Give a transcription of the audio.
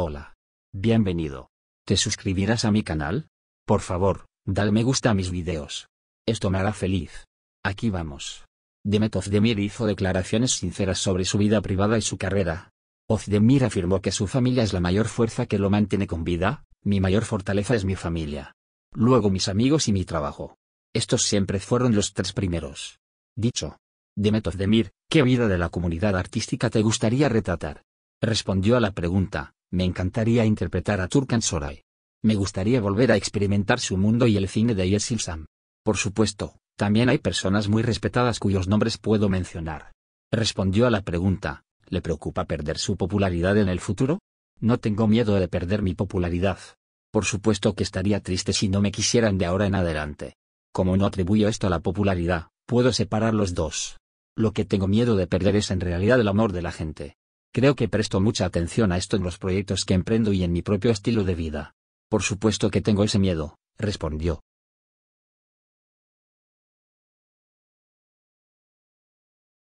Hola. Bienvenido. ¿Te suscribirás a mi canal? Por favor, dale me gusta a mis videos. Esto me hará feliz. Aquí vamos. Demet Ozdemir hizo declaraciones sinceras sobre su vida privada y su carrera. Ozdemir afirmó que su familia es la mayor fuerza que lo mantiene con vida, mi mayor fortaleza es mi familia. Luego mis amigos y mi trabajo. Estos siempre fueron los tres primeros. Dicho. Demet Ozdemir, ¿qué vida de la comunidad artística te gustaría retratar? Respondió a la pregunta, me encantaría interpretar a Turkan Soray. Me gustaría volver a experimentar su mundo y el cine de Yesil Sam. Por supuesto, también hay personas muy respetadas cuyos nombres puedo mencionar. Respondió a la pregunta, ¿le preocupa perder su popularidad en el futuro? No tengo miedo de perder mi popularidad. Por supuesto que estaría triste si no me quisieran de ahora en adelante. Como no atribuyo esto a la popularidad, puedo separar los dos. Lo que tengo miedo de perder es en realidad el amor de la gente. Creo que presto mucha atención a esto en los proyectos que emprendo y en mi propio estilo de vida. Por supuesto que tengo ese miedo, respondió.